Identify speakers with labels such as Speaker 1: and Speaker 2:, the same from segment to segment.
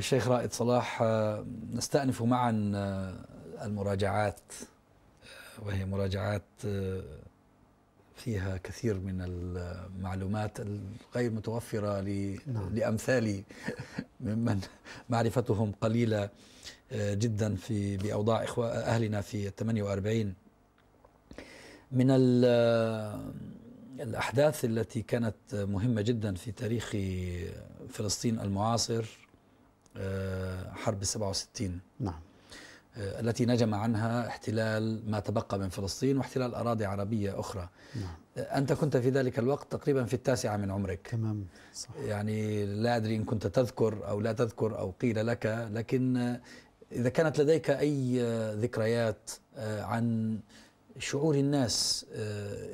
Speaker 1: الشيخ رائد صلاح آه، نستأنف معا آه، المراجعات آه، وهي مراجعات فيها كثير من المعلومات الغير متوفرة نعم. لأمثالي ممن معرفتهم قليلة جدا في بأوضاع إخوة أهلنا في 48 من الأحداث التي كانت مهمة جدا في تاريخ فلسطين المعاصر آه، حرب 67 نعم آه، التي نجم عنها احتلال ما تبقى من فلسطين واحتلال أراضي عربية أخرى نعم. آه، أنت كنت في ذلك الوقت تقريبا في التاسعة من عمرك تمام صح. يعني لا أدري إن كنت تذكر أو لا تذكر أو قيل لك لكن إذا كانت لديك أي ذكريات عن شعور الناس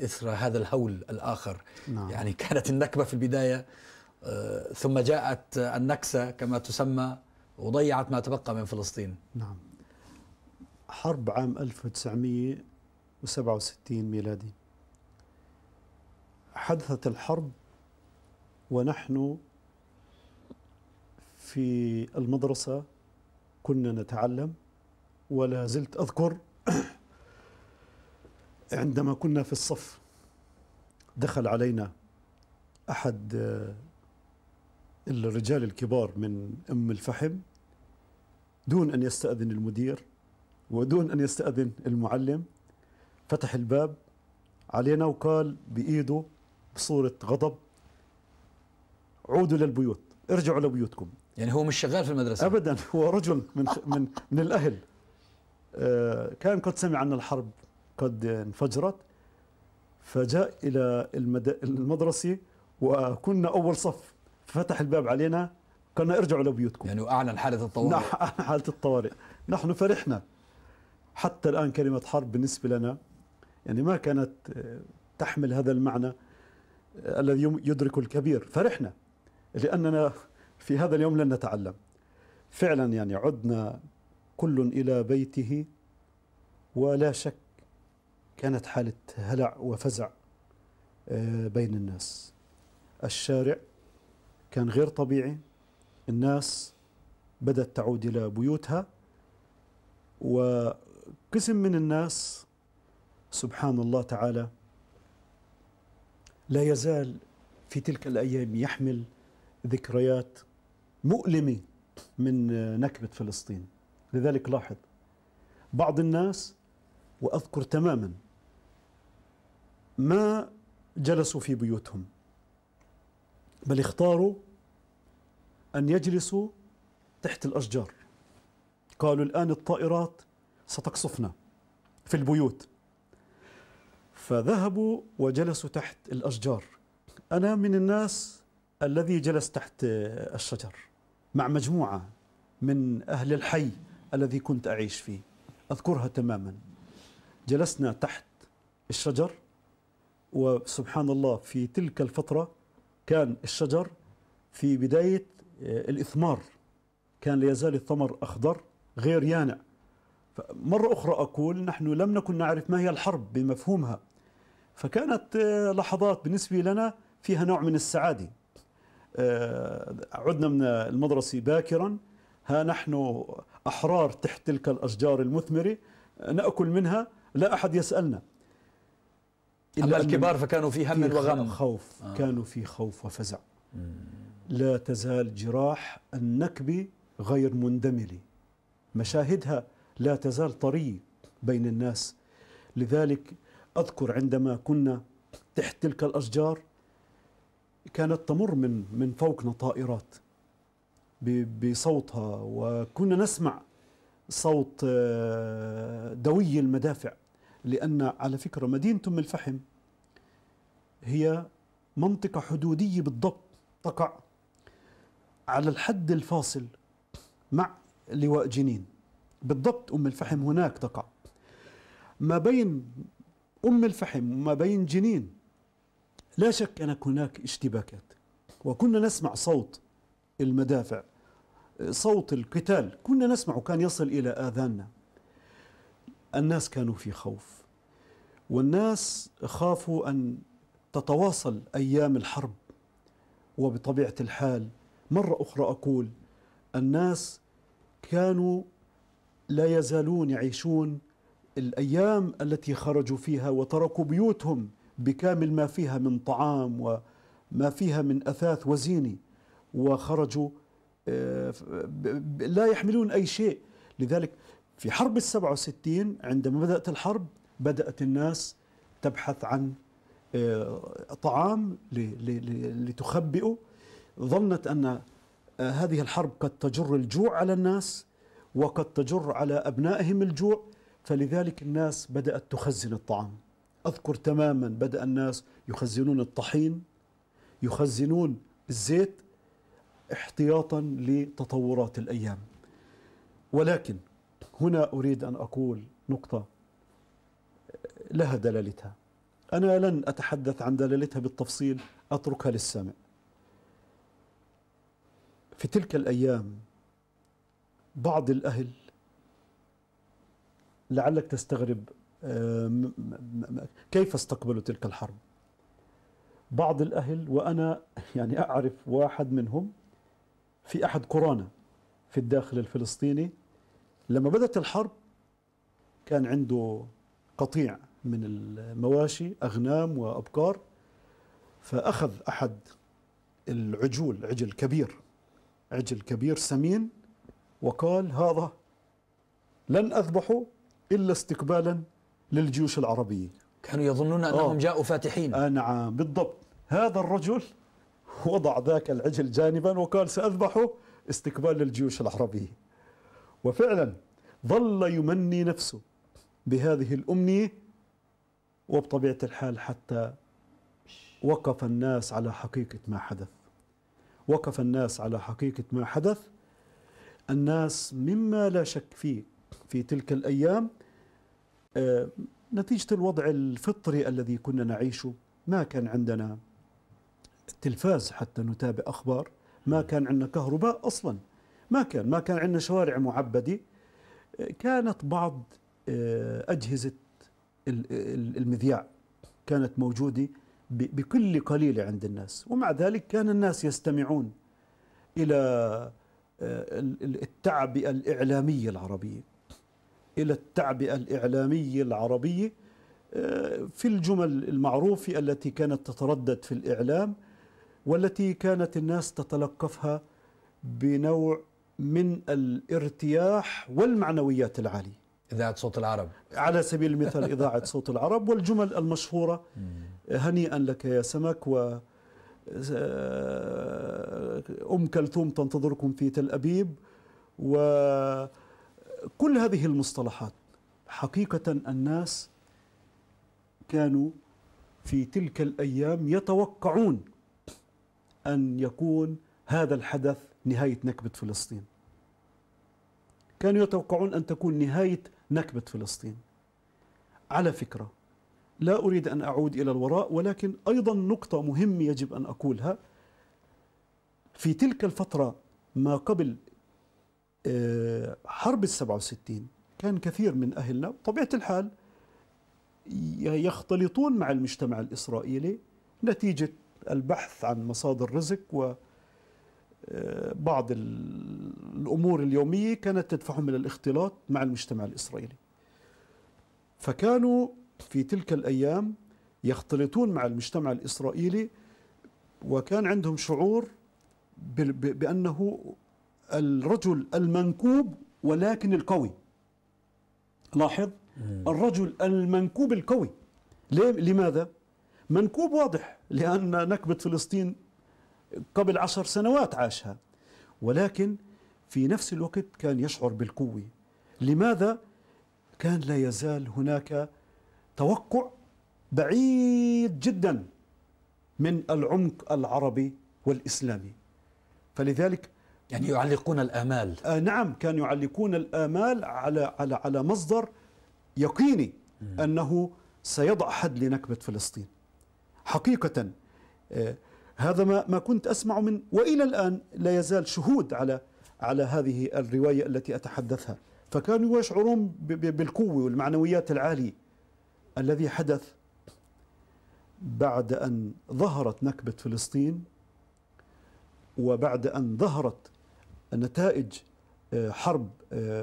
Speaker 1: إثر هذا الهول الآخر نعم. يعني كانت النكبة في البداية آه، ثم جاءت النكسة كما تسمى
Speaker 2: وضيعت ما تبقى من فلسطين نعم حرب عام 1967 ميلادي حدثت الحرب ونحن في المدرسة كنا نتعلم ولا زلت أذكر عندما كنا في الصف دخل علينا أحد الرجال الكبار من أم الفحم دون أن يستأذن المدير ودون أن يستأذن المعلم فتح الباب علينا وقال بإيده بصورة غضب عودوا للبيوت ارجعوا لبيوتكم يعني هو مش شغال في المدرسة أبدا هو رجل من, من, من الأهل آه، كان قد سمع أن الحرب قد انفجرت فجاء إلى المدرسة وكنا أول صف فتح الباب علينا كنا ارجعوا لبيوتكم يعني واعلن حاله الطوارئ حاله الطوارئ نحن فرحنا حتى الان كلمه حرب بالنسبه لنا يعني ما كانت آه، تحمل هذا المعنى آه، الذي يدرك الكبير فرحنا لاننا في هذا اليوم لن نتعلم فعلا يعني عدنا كل الى بيته ولا شك كانت حاله هلع وفزع آه، بين الناس الشارع كان غير طبيعي الناس بدأت تعود إلى بيوتها وقسم من الناس سبحان الله تعالى لا يزال في تلك الأيام يحمل ذكريات مؤلمة من نكبة فلسطين لذلك لاحظ بعض الناس وأذكر تماما ما جلسوا في بيوتهم بل اختاروا أن يجلسوا تحت الأشجار قالوا الآن الطائرات ستقصفنا في البيوت فذهبوا وجلسوا تحت الأشجار أنا من الناس الذي جلس تحت الشجر مع مجموعة من أهل الحي الذي كنت أعيش فيه أذكرها تماما جلسنا تحت الشجر وسبحان الله في تلك الفترة كان الشجر في بداية آه، الإثمار كان لا يزال الثمر أخضر غير يانع مرة أخرى أقول نحن لم نكن نعرف ما هي الحرب بمفهومها فكانت آه، لحظات بالنسبة لنا فيها نوع من السعادة آه، عدنا من المدرسة باكرا ها نحن أحرار تحت تلك الأشجار المثمرة نأكل منها لا أحد يسألنا أما الكبار فكانوا في هم وغم خوف آه. كانوا في خوف وفزع مم. لا تزال جراح النكب غير مندملة مشاهدها لا تزال طرية بين الناس لذلك أذكر عندما كنا تحت تلك الأشجار كانت تمر من من فوقنا طائرات بصوتها وكنا نسمع صوت آه، دوي المدافع لأن على فكرة مدينة أم الفحم هي منطقة حدودية بالضبط تقع على الحد الفاصل مع لواء جنين بالضبط أم الفحم هناك تقع ما بين أم الفحم وما بين جنين لا شك أن هناك اشتباكات وكنا نسمع صوت المدافع صوت القتال كنا نسمعه كان يصل إلى آذاننا الناس كانوا في خوف والناس خافوا أن تتواصل أيام الحرب وبطبيعة الحال مرة أخرى أقول الناس كانوا لا يزالون يعيشون الأيام التي خرجوا فيها وتركوا بيوتهم بكامل ما فيها من طعام وما فيها من أثاث وزينة وخرجوا آه، لا يحملون أي شيء لذلك في حرب السبعة وستين عندما بدأت الحرب بدأت الناس تبحث عن آه، طعام لتخبئه ظنت أن آه، هذه الحرب قد تجر الجوع على الناس وقد تجر على أبنائهم الجوع فلذلك الناس بدأت تخزن الطعام أذكر تماما بدأ الناس يخزنون الطحين يخزنون الزيت احتياطا لتطورات الأيام ولكن هنا أريد أن أقول نقطة آه، لها دلالتها أنا لن أتحدث عن دلالتها بالتفصيل أتركها للسامع في تلك الأيام بعض الأهل لعلك تستغرب آه، كيف استقبلوا تلك الحرب بعض الأهل وأنا يعني أعرف واحد منهم في أحد قرانا في الداخل الفلسطيني لما بدأت الحرب كان عنده قطيع من المواشي أغنام وأبقار فأخذ أحد العجول عجل كبير عجل كبير سمين وقال هذا لن أذبحه إلا استقبالا للجيوش العربية كانوا يظنون آه. أنهم آه. جاءوا فاتحين آه نعم بالضبط هذا الرجل وضع ذاك العجل جانبا وقال سأذبحه استقبال للجيوش العربية وفعلا ظل يمني نفسه بهذه الأمنية وبطبيعة الحال حتى وقف الناس على حقيقة ما حدث وقف الناس على حقيقة ما حدث الناس مما لا شك فيه في تلك الأيام آه، نتيجة الوضع الفطري الذي كنا نعيشه ما كان عندنا تلفاز حتى نتابع أخبار ما كان عندنا كهرباء أصلا ما كان ما كان عندنا شوارع معبدة كانت بعض آه، أجهزة المذياع كانت موجودة بكل قليلة عند الناس ومع ذلك كان الناس يستمعون إلى آه، التعبئة الإعلامية العربية إلى التعبئة الإعلامية العربية آه، في الجمل المعروفة التي كانت تتردد في الإعلام والتي كانت الناس تتلقفها بنوع من الارتياح والمعنويات العاليه إذاعة صوت العرب على سبيل المثال إذاعة صوت العرب والجمل المشهورة هنيئا لك يا سمك و آه، أم كلثوم تنتظركم في تل أبيب وكل هذه المصطلحات حقيقة الناس كانوا في تلك الأيام يتوقعون أن يكون هذا الحدث نهاية نكبة فلسطين كانوا يتوقعون أن تكون نهاية نكبة فلسطين على فكرة لا أريد أن أعود إلى الوراء ولكن أيضا نقطة مهمة يجب أن أقولها في تلك الفترة ما قبل آه، حرب السبعة وستين كان كثير من أهلنا طبيعة الحال يختلطون مع المجتمع الإسرائيلي نتيجة البحث عن مصادر رزق و... بعض الأمور اليومية كانت تدفعهم إلى الاختلاط مع المجتمع الإسرائيلي فكانوا في تلك الأيام يختلطون مع المجتمع الإسرائيلي وكان عندهم شعور بأنه الرجل المنكوب ولكن القوي لاحظ الرجل المنكوب القوي لماذا؟ منكوب واضح لأن نكبة فلسطين قبل عشر سنوات عاشها ولكن في نفس الوقت كان يشعر بالقوة لماذا؟ كان لا يزال هناك توقع بعيد جدا من العمق العربي والإسلامي فلذلك يعني يعلقون الآمال آه نعم كانوا يعلقون الآمال على على على مصدر يقيني م. أنه سيضع حد لنكبة فلسطين حقيقة آه هذا ما ما كنت اسمع من والى الان لا يزال شهود على على هذه الروايه التي اتحدثها فكانوا يشعرون بالقوه والمعنويات العاليه الذي حدث بعد ان ظهرت نكبه فلسطين وبعد ان ظهرت نتائج آه، حرب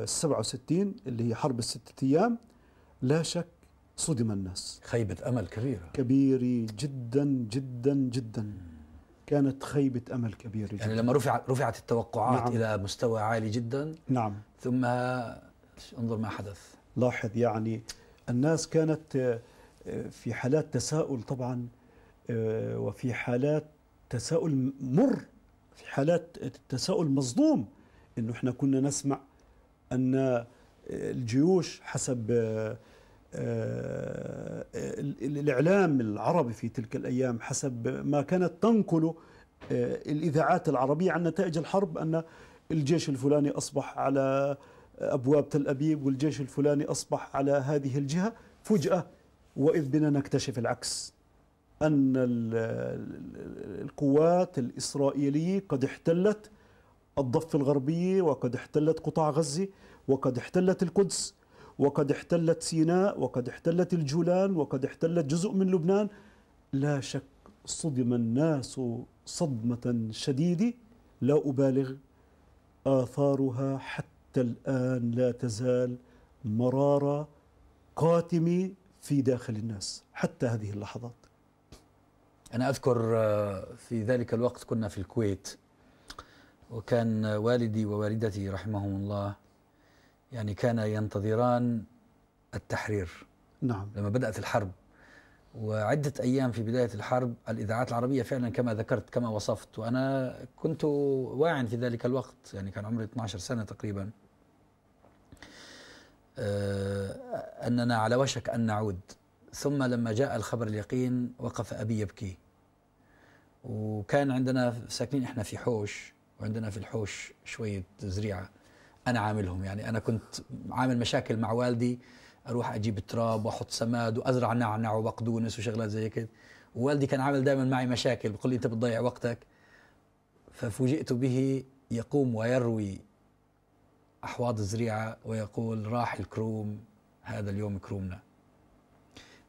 Speaker 2: 67 آه، اللي هي حرب الستة ايام لا شك صدم الناس خيبة أمل كبيرة كبيرة جدا جدا جدا كانت خيبة أمل كبيرة جدا يعني لما رفع
Speaker 1: رفعت التوقعات نعم. إلى مستوى عالي جدا نعم ثم انظر ما حدث
Speaker 2: لاحظ يعني الناس كانت آه، في حالات تساؤل طبعا آه، وفي حالات تساؤل مر في حالات تساؤل مصدوم انه احنا كنا نسمع ان آه، الجيوش حسب آه، الإعلام العربي في تلك الأيام حسب ما كانت تنقله آه، الإذاعات العربية عن نتائج الحرب أن الجيش الفلاني أصبح على أبواب تل أبيب والجيش الفلاني أصبح على هذه الجهة فجأة وإذ بنا نكتشف العكس أن القوات الإسرائيلية قد احتلت الضفة الغربية وقد احتلت قطاع غزة وقد احتلت القدس وقد احتلت سيناء وقد احتلت الجولان وقد احتلت جزء من لبنان لا شك صدم الناس صدمة شديدة لا أبالغ آثارها حتى الآن لا تزال مرارة قاتمة في داخل الناس حتى هذه اللحظات
Speaker 1: أنا أذكر آه، في ذلك الوقت كنا في الكويت وكان والدي ووالدتي رحمهم الله يعني كان ينتظران التحرير نعم لما بدأت الحرب وعدة أيام في بداية الحرب الإذاعات العربية فعلا كما ذكرت كما وصفت وأنا كنت واعي في ذلك الوقت يعني كان عمري 12 سنة تقريبا آه، أننا على وشك أن نعود ثم لما جاء الخبر اليقين وقف أبي يبكي وكان عندنا ساكنين إحنا في حوش وعندنا في الحوش شوية زريعة انا عاملهم يعني انا كنت عامل مشاكل مع والدي اروح اجيب تراب واحط سماد وازرع نعنع وبقدونس وشغلات زي كده ووالدي كان عامل دائما معي مشاكل بقول لي انت بتضيع وقتك ففوجئت به يقوم ويروي احواض الزريعه ويقول راح الكروم هذا اليوم كرومنا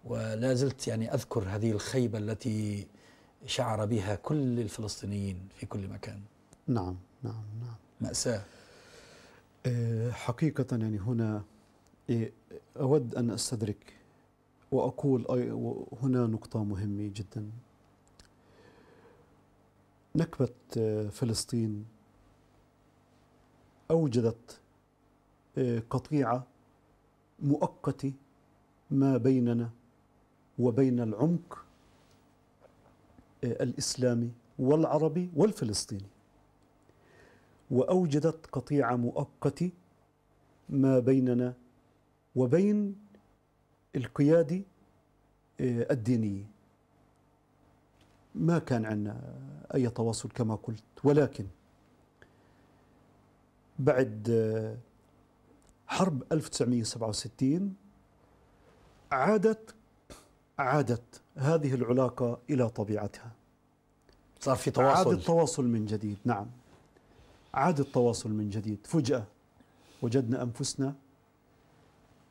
Speaker 1: ولا زلت يعني اذكر هذه الخيبه التي شعر بها كل الفلسطينيين في كل مكان
Speaker 2: نعم نعم نعم ماساه آه، حقيقة يعني هنا إيه، أود أن أستدرك وأقول هنا نقطة مهمة جدا نكبة آه، فلسطين أوجدت آه، قطيعة مؤقتة ما بيننا وبين العمق الإسلامي والعربي والفلسطيني واوجدت قطيعه مؤقته ما بيننا وبين القياده آه، الدينيه ما كان عندنا اي تواصل كما قلت ولكن بعد آه، حرب 1967 عادت عادت هذه العلاقة إلى طبيعتها صار في تواصل عاد التواصل من جديد نعم عاد التواصل من جديد فجأة وجدنا أنفسنا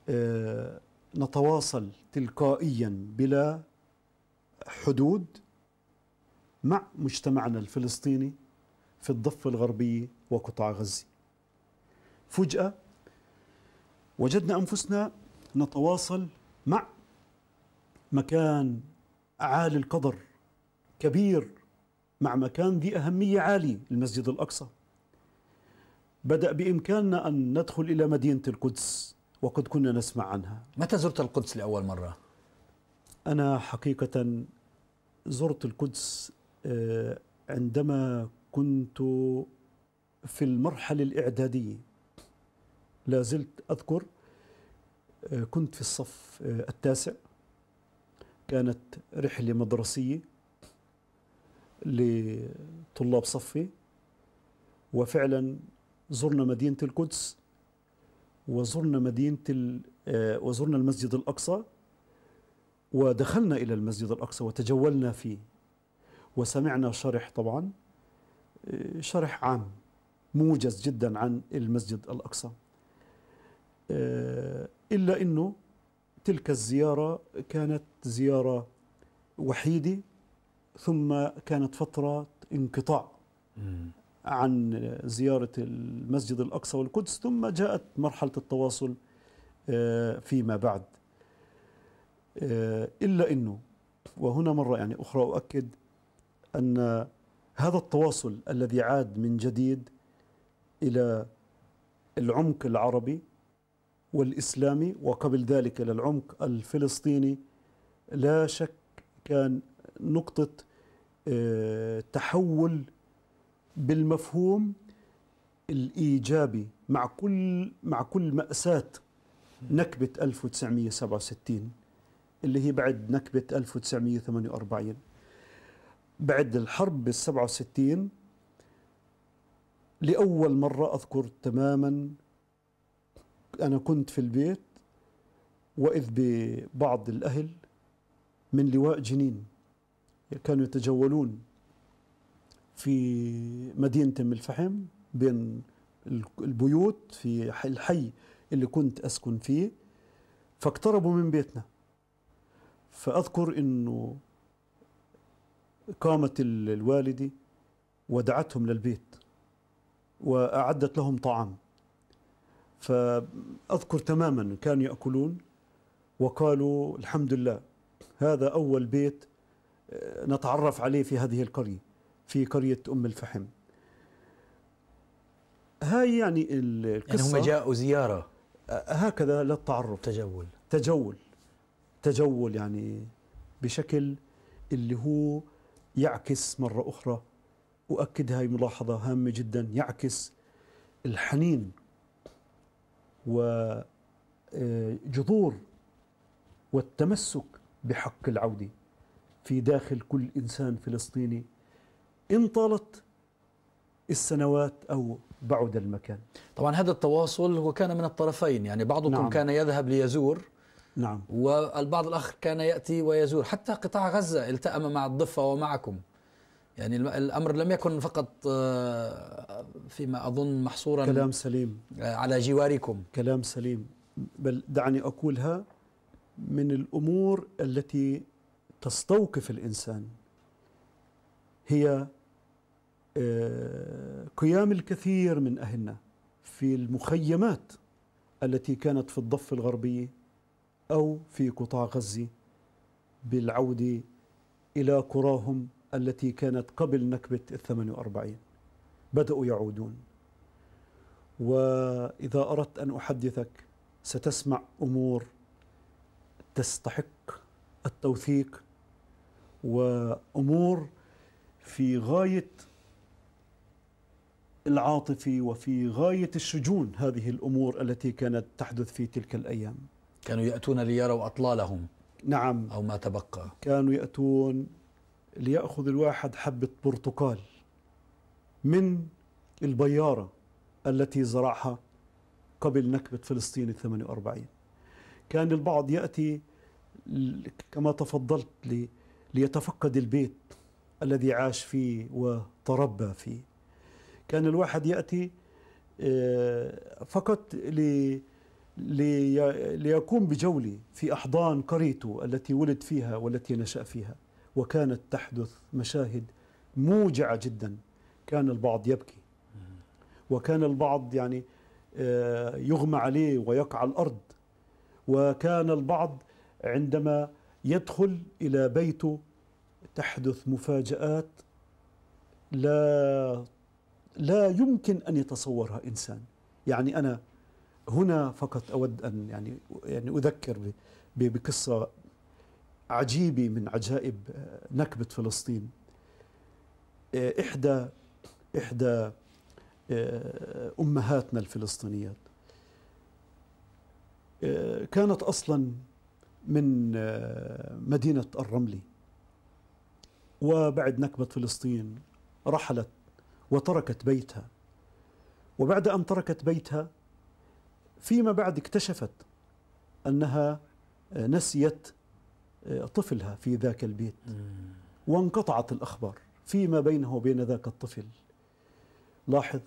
Speaker 2: آه، نتواصل تلقائيا بلا حدود مع مجتمعنا الفلسطيني في الضفة الغربية وقطاع غزة فجأة وجدنا أنفسنا نتواصل مع مكان عالي القدر كبير مع مكان ذي أهمية عالية المسجد الأقصى بدأ بإمكاننا أن ندخل إلى مدينة القدس وقد كنا نسمع عنها متى زرت القدس لأول مرة؟ أنا حقيقة زرت القدس آه، عندما كنت في المرحلة الإعدادية لا زلت أذكر آه، كنت في الصف آه، التاسع كانت رحلة مدرسية لطلاب صفي وفعلا زرنا مدينة القدس وزرنا مدينة آه، وزرنا المسجد الأقصى ودخلنا إلى المسجد الأقصى وتجولنا فيه وسمعنا شرح طبعا آه، شرح عام موجز جدا عن المسجد الأقصى آه، إلا أنه تلك الزيارة كانت زيارة وحيدة ثم كانت فترة انقطاع عن زيارة المسجد الأقصى والقدس ثم جاءت مرحلة التواصل آه، فيما بعد آه، إلا أنه وهنا مرة يعني أخرى أؤكد أن هذا التواصل الذي عاد من جديد إلى العمق العربي والإسلامي وقبل ذلك إلى العمق الفلسطيني لا شك كان نقطة آه، تحول بالمفهوم الايجابي مع كل مع كل ماساه نكبه 1967 اللي هي بعد نكبه 1948 بعد الحرب بال 67 لاول مره اذكر تماما انا كنت في البيت واذ ببعض الاهل من لواء جنين كانوا يتجولون في مدينة أم الفحم بين البيوت في الحي اللي كنت أسكن فيه فاقتربوا من بيتنا فأذكر أنه قامت الوالدة ودعتهم للبيت وأعدت لهم طعام فأذكر تماما كانوا يأكلون وقالوا الحمد لله هذا أول بيت آه، نتعرف عليه في هذه القرية في قرية أم الفحم هاي يعني القصة يعني هم جاءوا زيارة هكذا للتعرف تجول تجول تجول يعني بشكل اللي هو يعكس مرة أخرى أؤكد هاي ملاحظة هامة جدا يعكس الحنين وجذور آه، والتمسك بحق العودة في داخل كل إنسان فلسطيني إن طالت السنوات أو بعد المكان طبعا هذا
Speaker 1: التواصل هو كان من الطرفين يعني بعضكم نعم. كان يذهب ليزور نعم والبعض الآخر كان يأتي ويزور حتى قطاع غزة التأم مع الضفة ومعكم يعني الأمر لم يكن فقط آه، فيما أظن محصورا كلام سليم آه،
Speaker 2: على جواركم كلام سليم بل دعني أقولها من الأمور التي تستوقف الإنسان هي آه، قيام الكثير من أهلنا في المخيمات التي كانت في الضفة الغربية أو في قطاع غزة بالعودة إلى قراهم التي كانت قبل نكبة الثمانية وأربعين بدأوا يعودون وإذا أردت أن أحدثك ستسمع أمور تستحق التوثيق وأمور في غاية العاطفي وفي غاية الشجون هذه الأمور التي كانت تحدث في تلك الأيام كانوا يأتون ليروا أطلالهم نعم أو ما تبقى كانوا يأتون ليأخذ الواحد حبة برتقال من البيارة التي زرعها قبل نكبة فلسطين ال 48 كان البعض يأتي كما تفضلت لي ليتفقد البيت الذي عاش فيه وتربى فيه كان الواحد ياتي آه، فقط لي ليقوم بجوله في احضان قريته التي ولد فيها والتي نشا فيها وكانت تحدث مشاهد موجعه جدا كان البعض يبكي وكان البعض يعني آه، يغمى عليه ويقع الارض وكان البعض عندما يدخل الى بيته تحدث مفاجات لا لا يمكن أن يتصورها إنسان يعني أنا هنا فقط أود أن يعني يعني أذكر بقصة عجيبة من عجائب آه، نكبة فلسطين آه، إحدى إحدى آه، أمهاتنا الفلسطينيات كانت أصلا من مدينة الرملي وبعد نكبة فلسطين رحلت وتركت بيتها وبعد أن تركت بيتها فيما بعد اكتشفت أنها نسيت طفلها في ذاك البيت وانقطعت الأخبار فيما بينه وبين ذاك الطفل لاحظ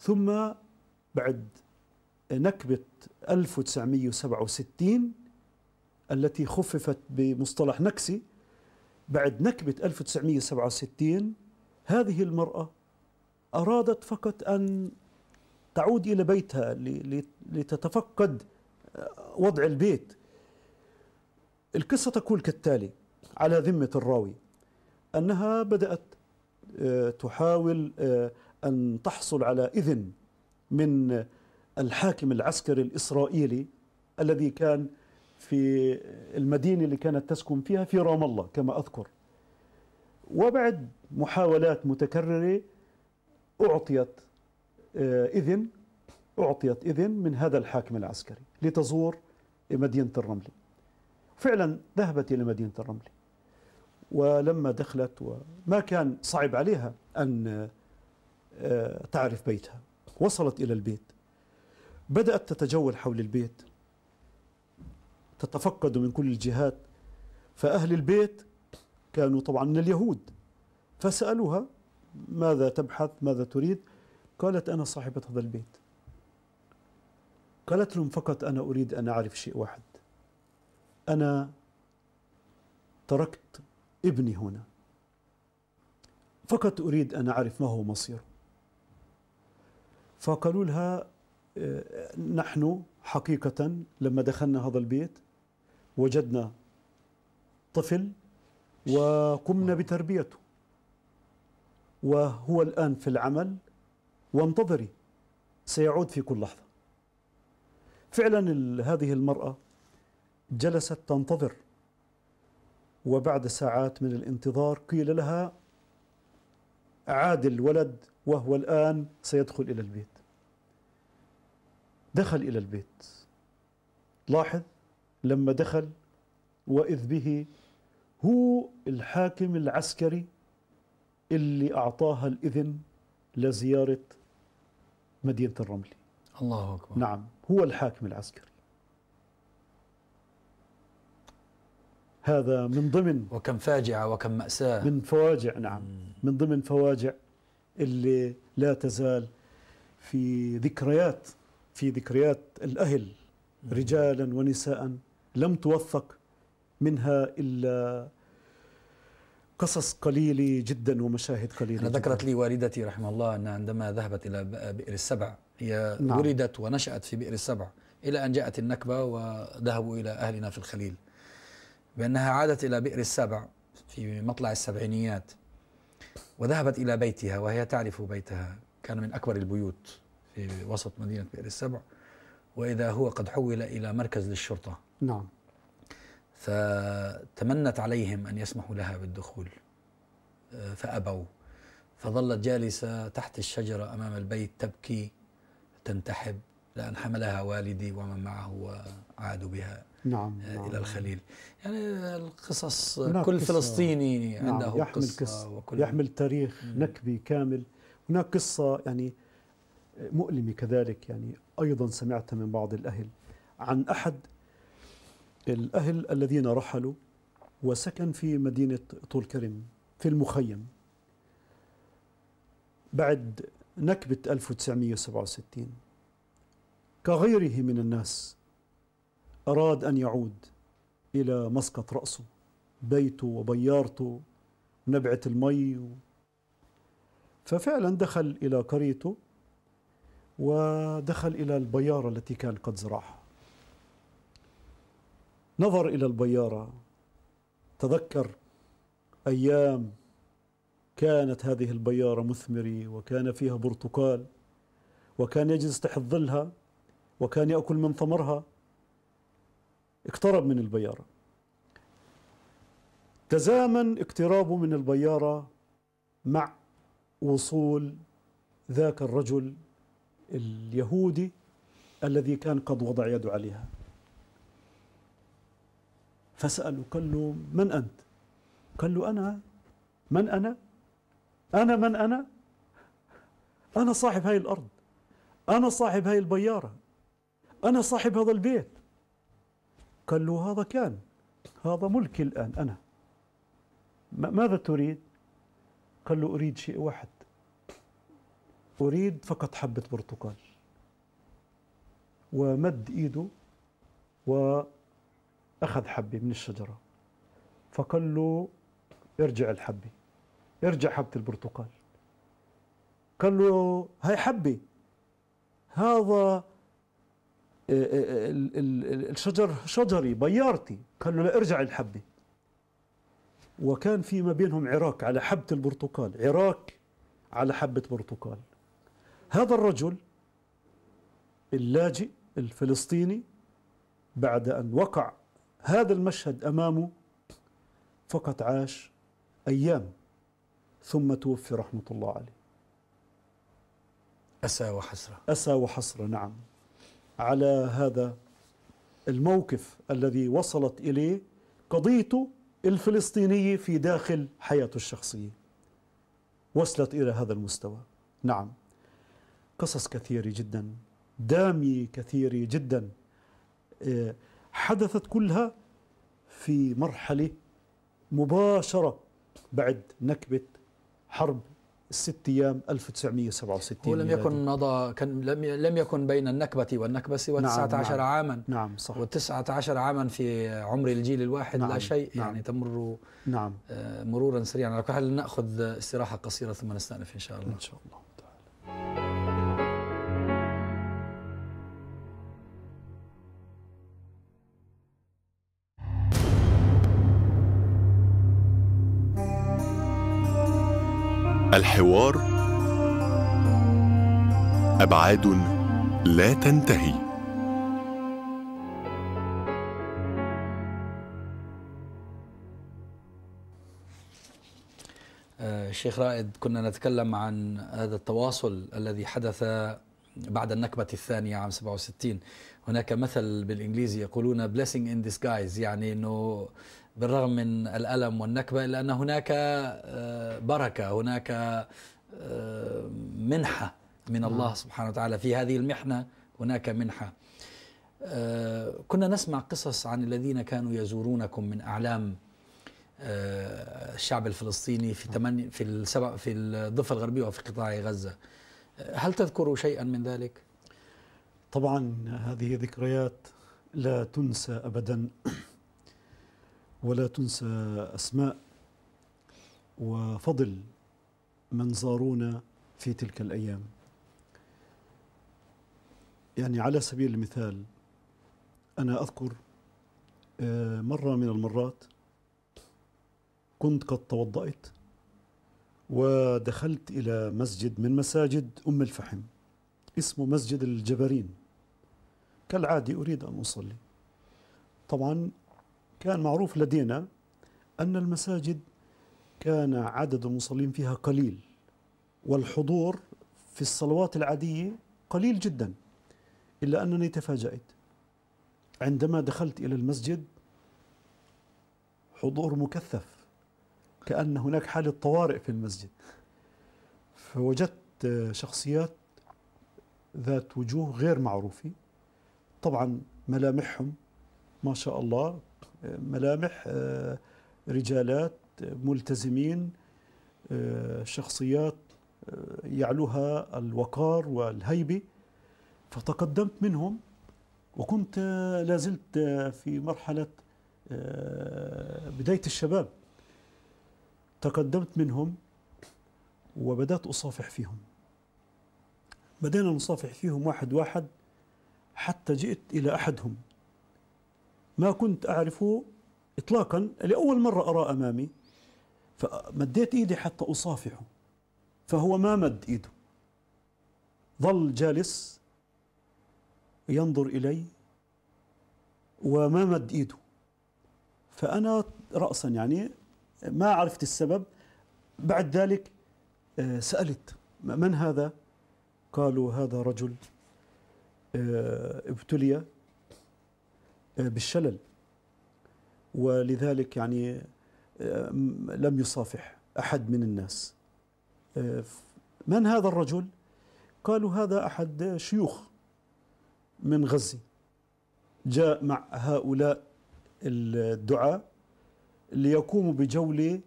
Speaker 2: ثم بعد نكبة 1967 التي خففت بمصطلح نكسي بعد نكبة 1967 هذه المرأة أرادت فقط أن تعود إلى بيتها لتتفقد وضع البيت القصة تقول كالتالي على ذمة الراوي أنها بدأت آه، تحاول آه، أن تحصل على إذن من الحاكم العسكري الإسرائيلي الذي كان في المدينة اللي كانت تسكن فيها في رام الله كما أذكر وبعد محاولات متكررة أعطيت آه، إذن أعطيت إذن من هذا الحاكم العسكري لتزور مدينة الرملة فعلا ذهبت إلى مدينة الرملة ولما دخلت وما كان صعب عليها أن آه، تعرف بيتها وصلت إلى البيت بدأت تتجول حول البيت تتفقد من كل الجهات فأهل البيت كانوا طبعا من اليهود فسألوها ماذا تبحث ماذا تريد قالت أنا صاحبة هذا البيت قالت لهم فقط أنا أريد أن أعرف شيء واحد أنا تركت ابني هنا فقط أريد أن أعرف ما هو مصيره فقالوا لها آه، نحن حقيقة لما دخلنا هذا البيت وجدنا طفل وقمنا آه. بتربيته وهو الآن في العمل وانتظري سيعود في كل لحظة فعلا هذه المرأة جلست تنتظر وبعد ساعات من الانتظار قيل لها عاد الولد وهو الآن سيدخل إلى البيت دخل إلى البيت لاحظ لما دخل وإذ به هو الحاكم العسكري اللي أعطاها الإذن لزيارة مدينة الرمل الله أكبر نعم هو الحاكم العسكري هذا من ضمن وكم فاجعة وكم مأساة من فواجع نعم من ضمن فواجع اللي لا تزال في ذكريات في ذكريات الأهل رجالا ونساء لم توثق منها إلا قصص قليله جدا ومشاهد قليله أنا ذكرت
Speaker 1: لي والدتي رحمه الله انها عندما ذهبت الى بئر السبع هي نعم. ولدت ونشات في بئر السبع الى ان جاءت النكبه وذهبوا الى اهلنا في الخليل بانها عادت الى بئر السبع في مطلع السبعينيات وذهبت الى بيتها وهي تعرف بيتها كان من اكبر البيوت في وسط مدينه بئر السبع واذا هو قد حول الى مركز للشرطه نعم فتمنت عليهم أن يسمحوا لها بالدخول فأبوا فظلت جالسة تحت الشجرة أمام البيت تبكي تنتحب لأن حملها والدي ومن معه وعادوا بها نعم, آه، نعم، إلى نعم. الخليل يعني القصص كل فلسطيني نعم عنده يحمل قصة, قصة وكل
Speaker 2: يحمل تاريخ نكبي كامل هناك قصة يعني مؤلمة كذلك يعني أيضا سمعتها من بعض الأهل عن أحد الأهل الذين رحلوا وسكن في مدينة طول كرم في المخيم بعد نكبة 1967 كغيره من الناس أراد أن يعود إلى مسقط رأسه بيته وبيارته نبعة المي ففعلا دخل إلى قريته ودخل إلى البيارة التي كان قد زرعها نظر إلى البيارة تذكر أيام كانت هذه البيارة مثمرة وكان فيها برتقال وكان يجلس تحت ظلها وكان يأكل من ثمرها اقترب من البيارة تزامن اقترابه من البيارة مع وصول ذاك الرجل اليهودي الذي كان قد وضع يده عليها فسأله قال له من أنت قال له أنا من أنا أنا من أنا أنا صاحب هاي الأرض أنا صاحب هاي البيارة أنا صاحب هذا البيت قال له هذا كان هذا ملكي الآن أنا ماذا تريد قال له أريد شيء واحد أريد فقط حبة برتقال ومد إيده و أخذ حبة من الشجرة فقال له ارجع الحبة ارجع حبة البرتقال قال له هاي حبة هذا آه، آه، آه، الشجر شجري بيارتي قال له لا ارجع الحبة وكان في ما بينهم عراك على حبة البرتقال عراك على حبة برتقال هذا الرجل اللاجئ الفلسطيني بعد أن وقع هذا المشهد امامه فقط عاش ايام ثم توفي رحمه الله عليه اسى وحسره اسى وحسره نعم على هذا الموقف الذي وصلت اليه قضيته الفلسطينيه في داخل حياته الشخصيه وصلت الى هذا المستوى نعم قصص كثيره جدا داميه كثيره جدا آه، حدثت كلها في مرحلة مباشرة بعد نكبة حرب الست ايام 1967 ولم يكن
Speaker 1: مضى كان لم لم يكن بين النكبه والنكبه سوى نعم 19 نعم عاما نعم صح و 19 عاما في عمر الجيل الواحد نعم لا شيء نعم يعني تمر نعم آه، مرورا سريعا على كل حال ناخذ استراحه قصيره ثم نستانف ان شاء الله ان شاء الله
Speaker 2: الحوار ابعاد لا تنتهي
Speaker 1: الشيخ آه، رائد كنا نتكلم عن هذا التواصل الذي حدث بعد النكبة الثانية عام 67 هناك مثل بالإنجليزي يقولون blessing in disguise يعني أنه بالرغم من الألم والنكبة إلا أن هناك آه، بركة هناك آه، منحة من نعم. الله سبحانه وتعالى في هذه المحنة هناك منحة آه، كنا نسمع قصص عن الذين كانوا يزورونكم من أعلام الشعب الفلسطيني في في في
Speaker 2: الضفة الغربية وفي قطاع غزة هل تذكر شيئا من ذلك؟ طبعا هذه ذكريات لا تنسى أبدا ولا تنسى أسماء وفضل من زارونا في تلك الأيام يعني على سبيل المثال أنا أذكر آه، مرة من المرات كنت قد توضأت ودخلت إلى مسجد من مساجد أم الفحم اسمه مسجد الجبرين كالعادي أريد أن أصلي طبعا كان معروف لدينا أن المساجد كان عدد المصلين فيها قليل والحضور في الصلوات العادية قليل جدا إلا أنني تفاجأت عندما دخلت إلى المسجد حضور مكثف كأن هناك حالة طوارئ في المسجد فوجدت شخصيات ذات وجوه غير معروفة طبعا ملامحهم ما شاء الله ملامح آه، رجالات ملتزمين آه، شخصيات آه، يعلوها الوقار والهيبه فتقدمت منهم وكنت لازلت في مرحله بدايه الشباب تقدمت منهم وبدات اصافح فيهم بدأنا نصافح فيهم واحد واحد حتى جئت إلى أحدهم ما كنت أعرفه إطلاقا لأول مرة أراه أمامي فمديت إيدي حتى أصافحه فهو ما مد إيده ظل جالس ينظر إلي وما مد إيده فأنا رأسا يعني ما عرفت السبب بعد ذلك آه، سألت من هذا؟ قالوا هذا رجل آه، ابتلي بالشلل ولذلك يعني آه، لم يصافح أحد من الناس آه، من هذا الرجل؟ قالوا هذا أحد شيوخ من غزة جاء مع هؤلاء الدعاء ليقوموا بجولة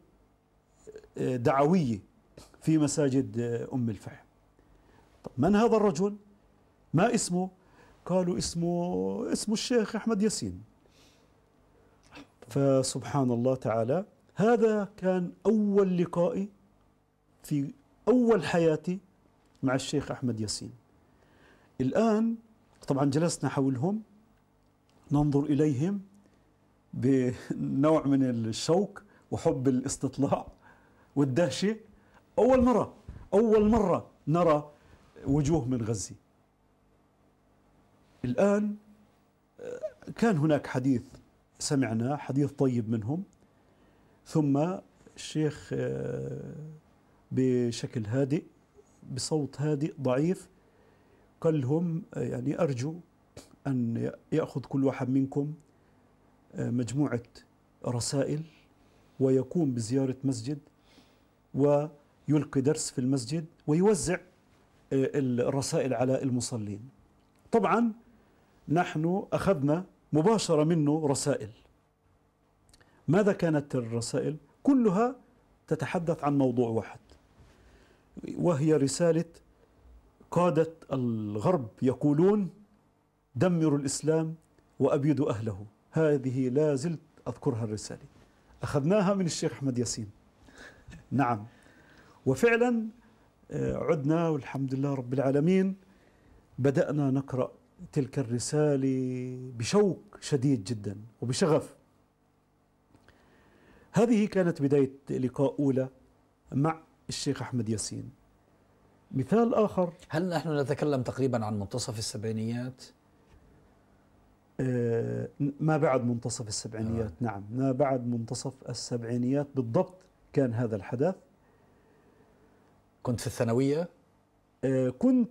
Speaker 2: آه، دعوية في مساجد أم الفحم طب من هذا الرجل؟ ما اسمه؟ قالوا اسمه اسمه الشيخ أحمد ياسين فسبحان الله تعالى هذا كان أول لقائي في أول حياتي مع الشيخ أحمد ياسين الآن طبعا جلسنا حولهم ننظر إليهم بنوع من الشوق وحب الاستطلاع والدهشة أول مرة أول مرة نرى وجوه من غزة الآن آه، كان هناك حديث سمعناه حديث طيب منهم ثم الشيخ آه، بشكل هادئ بصوت هادئ ضعيف قال لهم آه، يعني أرجو أن يأخذ كل واحد منكم مجموعة رسائل ويقوم بزيارة مسجد ويلقي درس في المسجد ويوزع الرسائل على المصلين طبعا نحن أخذنا مباشرة منه رسائل ماذا كانت الرسائل؟ كلها تتحدث عن موضوع واحد وهي رسالة قادة الغرب يقولون دمروا الإسلام وأبيدوا أهله هذه لا زلت أذكرها الرسالة أخذناها من الشيخ أحمد ياسين نعم وفعلا آه، عدنا والحمد لله رب العالمين بدأنا نقرأ تلك الرسالة بشوق شديد جدا وبشغف هذه كانت بداية لقاء أولى مع الشيخ أحمد ياسين مثال آخر هل نحن نتكلم تقريبا عن منتصف السبعينيات؟ آه، ما بعد منتصف السبعينيات آه. نعم ما بعد منتصف السبعينيات بالضبط كان هذا الحدث كنت في الثانوية؟ آه، كنت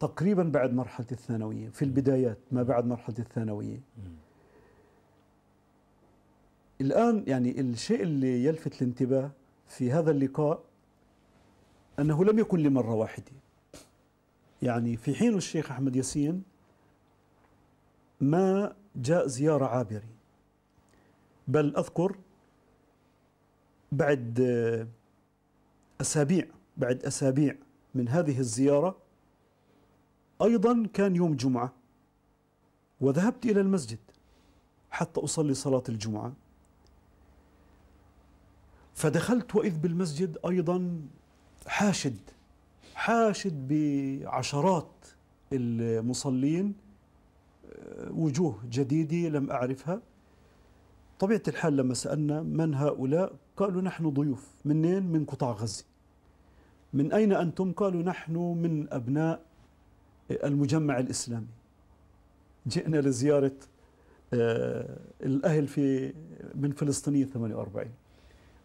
Speaker 2: تقريبا بعد مرحلة الثانوية في البدايات ما بعد مرحلة الثانوية الآن يعني الشيء اللي يلفت الانتباه في هذا اللقاء أنه لم يكن لمرة واحدة يعني في حين الشيخ أحمد ياسين ما جاء زيارة عابري بل أذكر بعد أسابيع بعد أسابيع من هذه الزيارة أيضا كان يوم جمعة وذهبت إلى المسجد حتى أصلي صلاة الجمعة فدخلت وإذ بالمسجد أيضا حاشد حاشد بعشرات المصلين آه، وجوه جديدة لم أعرفها طبيعة الحال لما سألنا من هؤلاء قالوا نحن ضيوف منين من قطاع غزة من أين أنتم قالوا نحن من أبناء المجمع الإسلامي جئنا لزيارة آه، الأهل في من فلسطينية 48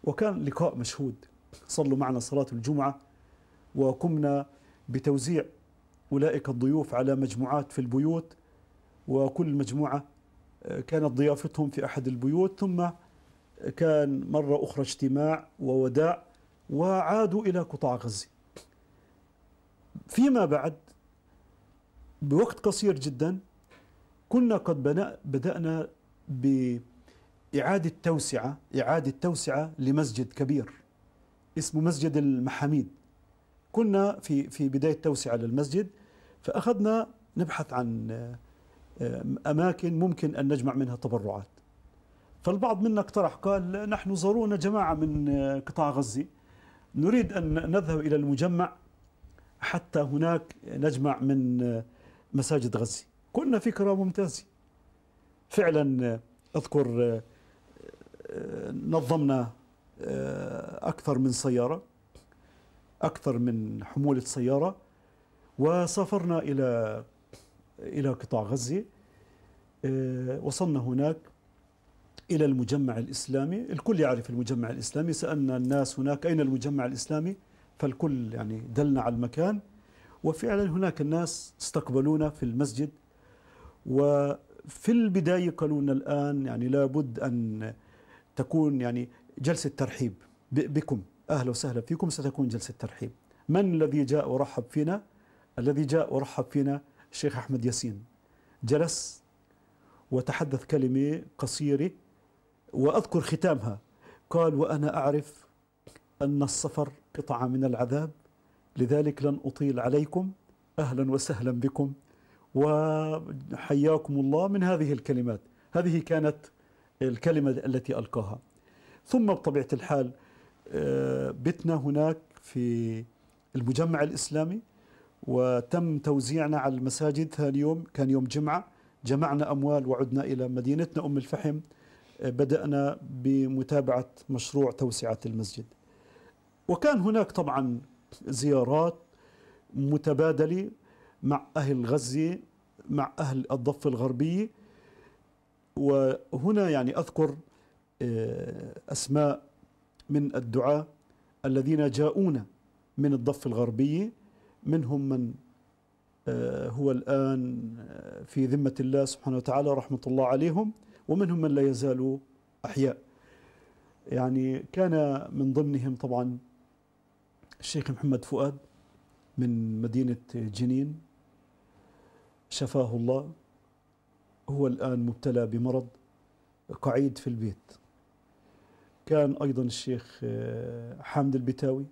Speaker 2: وكان لقاء مشهود صلوا معنا صلاة الجمعة وقمنا بتوزيع أولئك الضيوف على مجموعات في البيوت وكل مجموعة آه، كانت ضيافتهم في أحد البيوت ثم كان مرة أخرى اجتماع ووداع وعادوا إلى قطاع غزة فيما بعد بوقت قصير جدا كنا قد بدأنا بإعادة توسعة إعادة توسعة لمسجد كبير اسمه مسجد المحاميد كنا في في بداية توسعة للمسجد فأخذنا نبحث عن آه، أماكن ممكن أن نجمع منها تبرعات فالبعض منا اقترح قال نحن زورونا جماعة من آه، قطاع غزة نريد أن نذهب إلى المجمع حتى هناك نجمع من مساجد غزة كنا فكرة ممتازة فعلا أذكر آه، نظمنا آه، أكثر من سيارة أكثر من حمولة سيارة وسافرنا إلى إلى قطاع غزة آه، وصلنا هناك إلى المجمع الإسلامي الكل يعرف المجمع الإسلامي سألنا الناس هناك أين المجمع الإسلامي فالكل يعني دلنا على المكان وفعلا هناك الناس استقبلونا في المسجد وفي البداية قالوا لنا الآن يعني لابد أن تكون يعني جلسة ترحيب بكم أهلا وسهلا فيكم ستكون جلسة ترحيب من الذي جاء ورحب فينا الذي جاء ورحب فينا الشيخ أحمد ياسين جلس وتحدث كلمة قصيرة وأذكر ختامها قال وأنا أعرف أن السفر قطعة من العذاب لذلك لن أطيل عليكم أهلا وسهلا بكم وحياكم الله من هذه الكلمات هذه كانت الكلمة التي ألقاها ثم بطبيعة الحال آه، بتنا هناك في المجمع الإسلامي وتم توزيعنا على المساجد ثاني يوم كان يوم جمعة جمعنا أموال وعدنا إلى مدينتنا أم الفحم بدأنا بمتابعة مشروع توسعة المسجد وكان هناك طبعا زيارات متبادلة مع أهل غزة مع أهل الضفة الغربية وهنا يعني أذكر آه، أسماء من الدعاة الذين جاءونا من الضفة الغربية منهم من آه، هو الآن آه، في ذمة الله سبحانه وتعالى رحمة الله عليهم ومنهم من لا يزالوا أحياء يعني كان من ضمنهم طبعا الشيخ محمد فؤاد من مدينة جنين شفاه الله هو الآن مبتلى بمرض قعيد في البيت كان أيضا الشيخ آه، حامد البتاوي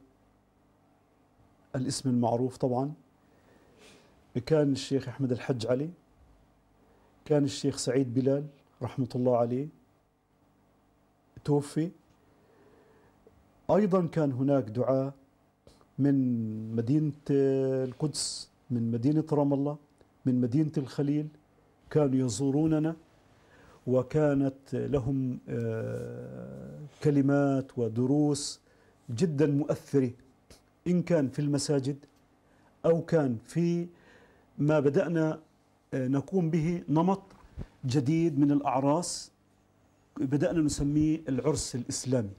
Speaker 2: الاسم المعروف طبعا كان الشيخ أحمد الحج علي كان الشيخ سعيد بلال رحمة الله عليه توفي أيضا كان هناك دعاء من مدينة القدس من مدينة رام الله من مدينة الخليل كانوا يزوروننا وكانت لهم آه، كلمات ودروس جدا مؤثرة إن كان في المساجد أو كان في ما بدأنا آه، نقوم به نمط جديد من الأعراس بدأنا نسميه العرس الإسلامي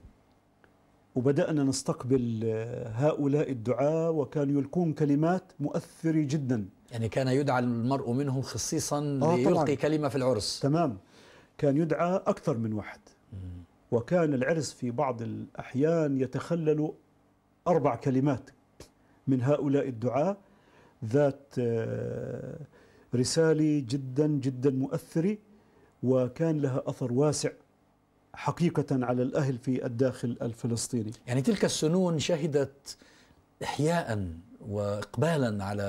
Speaker 2: وبدأنا نستقبل آه، هؤلاء الدعاة وكانوا يلقون كلمات مؤثرة جدا يعني كان يدعى المرء منهم خصيصا آه ليلقي طبعاً. كلمة في العرس تمام كان يدعى أكثر من واحد وكان العرس في بعض الأحيان يتخلل أربع كلمات من هؤلاء الدعاة ذات آه رسالة جدا جدا مؤثرة وكان لها أثر واسع حقيقة على الأهل في الداخل الفلسطيني يعني تلك السنون شهدت
Speaker 1: إحياء وإقبالا على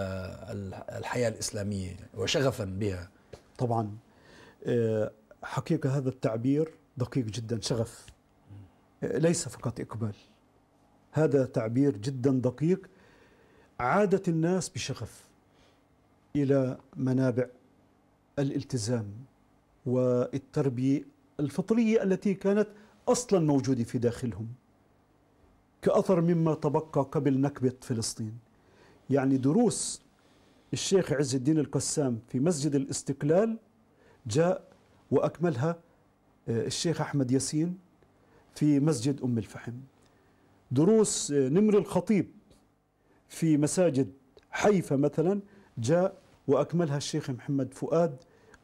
Speaker 1: الحياة الإسلامية
Speaker 2: وشغفا بها طبعا آه، حقيقة هذا التعبير دقيق جدا شغف آه، ليس فقط إقبال هذا تعبير جدا دقيق عادت الناس بشغف الى منابع الالتزام والتربيه الفطريه التي كانت اصلا موجوده في داخلهم كاثر مما تبقى قبل نكبه فلسطين يعني دروس الشيخ عز الدين القسام في مسجد الاستقلال جاء واكملها آه، الشيخ احمد ياسين في مسجد ام الفحم دروس آه، نمر الخطيب في مساجد حيفا مثلا جاء وأكملها الشيخ محمد فؤاد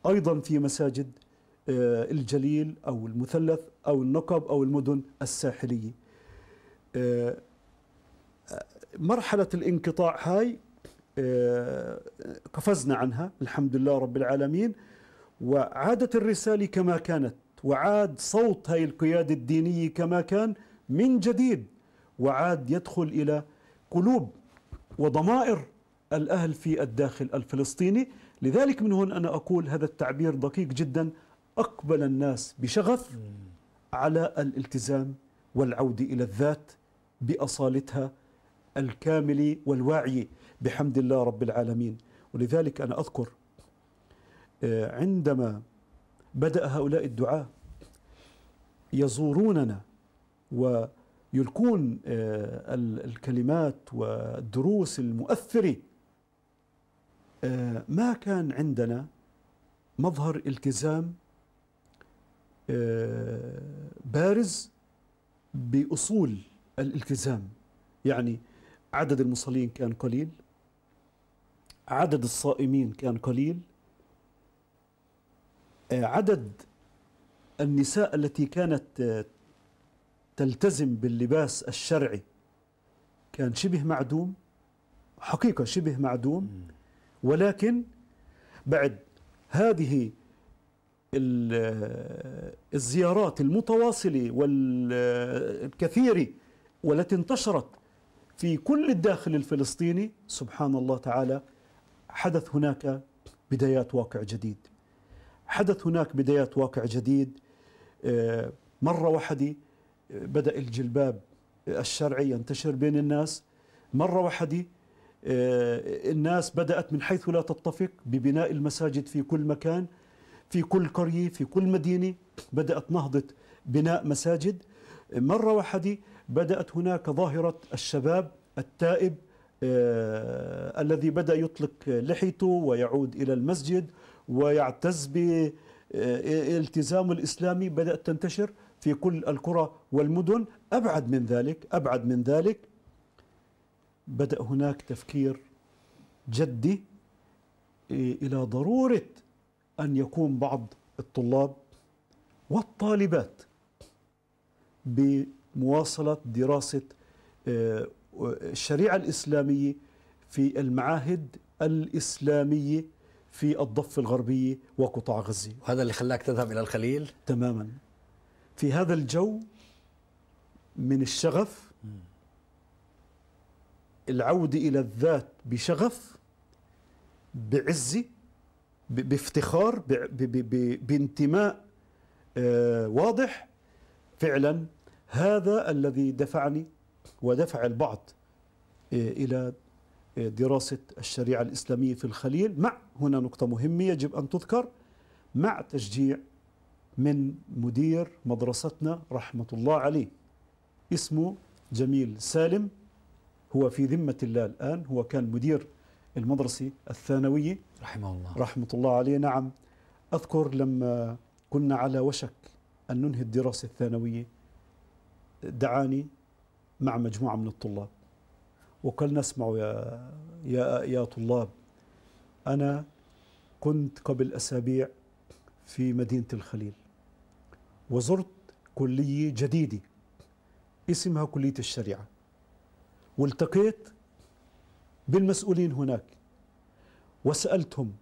Speaker 2: أيضا في مساجد آه، الجليل أو المثلث أو النقب أو المدن الساحلية آه، مرحلة الانقطاع هاي آه، قفزنا عنها الحمد لله رب العالمين وعادت الرسالة كما كانت وعاد صوت هاي القيادة الدينية كما كان من جديد وعاد يدخل إلى قلوب وضمائر الأهل في الداخل الفلسطيني لذلك من هنا أنا أقول هذا التعبير دقيق جدا أقبل الناس بشغف على الالتزام والعودة إلى الذات بأصالتها الكامل والواعي بحمد الله رب العالمين ولذلك أنا أذكر آه، عندما بدأ هؤلاء الدعاة يزوروننا ويلقون آه، الكلمات والدروس المؤثره آه، ما كان عندنا مظهر التزام آه، بارز باصول الالتزام يعني عدد المصلين كان قليل عدد الصائمين كان قليل آه، عدد النساء التي كانت تلتزم باللباس الشرعي كان شبه معدوم حقيقة شبه معدوم ولكن بعد هذه الزيارات المتواصلة والكثيرة والتي انتشرت في كل الداخل الفلسطيني سبحان الله تعالى حدث هناك بدايات واقع جديد حدث هناك بدايات واقع جديد آه، مرة واحدة آه، بدأ الجلباب الشرعي ينتشر بين الناس مرة واحدة آه، الناس بدأت من حيث لا تتفق ببناء المساجد في كل مكان في كل قرية في كل مدينة بدأت نهضة بناء مساجد مرة واحدة بدأت هناك ظاهرة الشباب التائب آه الذي بدأ يطلق لحيته ويعود إلى المسجد ويعتز بالتزامه آه، الإسلامي بدأت تنتشر في كل القرى والمدن أبعد من ذلك أبعد من ذلك بدأ هناك تفكير جدي إلى ضرورة أن يقوم بعض الطلاب والطالبات بمواصلة دراسة الشريعة الإسلامية في المعاهد الإسلامية في الضفة الغربية وقطاع غزة وهذا اللي خلاك تذهب إلى الخليل؟ تماما في هذا الجو من الشغف العودة إلى الذات بشغف بعزة بافتخار بانتماء آه، واضح فعلا هذا الذي دفعني ودفع البعض آه، إلى آه، دراسة الشريعة الإسلامية في الخليل مع هنا نقطة مهمة يجب أن تذكر مع تشجيع من مدير مدرستنا رحمة الله عليه اسمه جميل سالم هو في ذمة الله الآن هو كان مدير المدرسة الثانوية رحمه الله رحمة الله عليه نعم أذكر لما كنا على وشك أن ننهي الدراسة الثانوية دعاني مع مجموعة من الطلاب وقال نسمعوا يا, يا, يا طلاب أنا كنت قبل أسابيع في مدينة الخليل وزرت كلية جديدة اسمها كلية الشريعة والتقيت بالمسؤولين هناك وسألتهم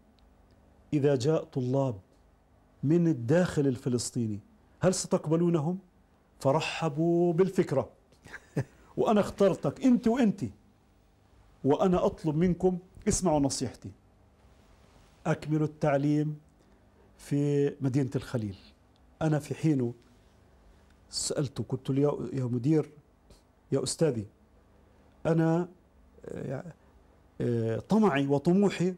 Speaker 2: إذا جاء طلاب من الداخل الفلسطيني هل ستقبلونهم؟ فرحبوا بالفكرة وأنا اخترتك أنت وأنت وأنا أطلب منكم اسمعوا نصيحتي أكملوا التعليم في مدينة الخليل أنا في حينه سألته قلت له يا مدير يا أستاذي أنا آه، طمعي وطموحي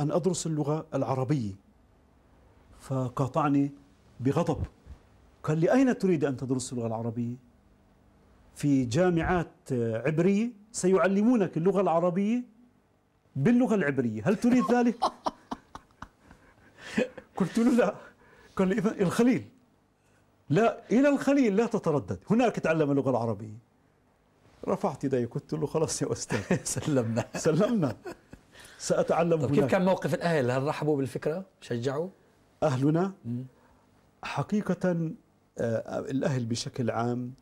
Speaker 2: أن أدرس اللغة العربية فقاطعني بغضب قال لي أين تريد أن تدرس اللغة العربية؟ في جامعات آه، عبرية سيعلمونك اللغة العربية باللغة العبرية هل تريد ذلك؟ قلت له لا قال لي إذا الخليل لا إلى الخليل لا تتردد هناك تعلم اللغة العربية رفعت يدي قلت له خلاص يا استاذ سلمنا سلمنا ساتعلم طيب هناك كيف كان
Speaker 1: موقف الاهل هل
Speaker 2: رحبوا بالفكره شجعوا اهلنا حقيقه آه الاهل بشكل عام